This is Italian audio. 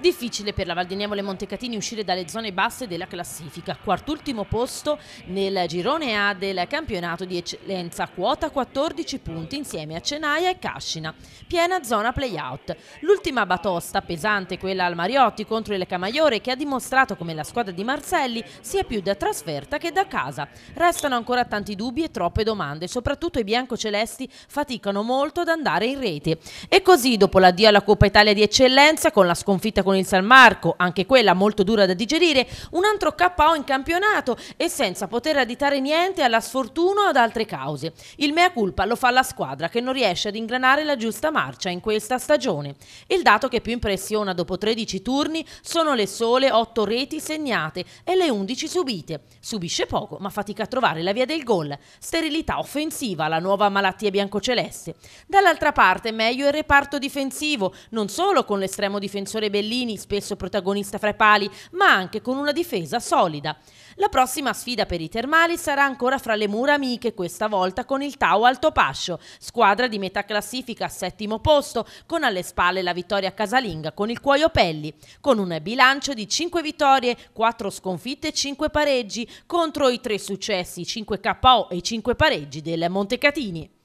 Difficile per la Valdignevole Montecatini uscire dalle zone basse della classifica, quart'ultimo posto nel girone A del campionato di eccellenza, quota 14 punti insieme a Cenaia e Cascina, piena zona playout. L'ultima batosta pesante, quella al Mariotti contro il Camaiore che ha dimostrato come la squadra di Marcelli sia più da trasferta che da casa. Restano ancora tanti dubbi e troppe domande, soprattutto i biancocelesti faticano molto ad andare in rete. E così dopo l'addio alla Coppa Italia di eccellenza con la sconfitta con con il San Marco, anche quella molto dura da digerire, un altro KO in campionato e senza poter additare niente alla sfortuna o ad altre cause. Il mea culpa lo fa la squadra che non riesce ad ingranare la giusta marcia in questa stagione. Il dato che più impressiona dopo 13 turni sono le sole 8 reti segnate e le 11 subite. Subisce poco ma fatica a trovare la via del gol. Sterilità offensiva, la nuova malattia biancoceleste. Dall'altra parte meglio il reparto difensivo, non solo con l'estremo difensore Bellino, Chiellini, spesso protagonista fra i pali, ma anche con una difesa solida. La prossima sfida per i termali sarà ancora fra le mura amiche, questa volta con il Tau Altopascio, squadra di metà classifica a settimo posto, con alle spalle la vittoria casalinga con il Cuoio Pelli, con un bilancio di 5 vittorie, 4 sconfitte e 5 pareggi, contro i 3 successi, 5 KO e 5 pareggi del Montecatini.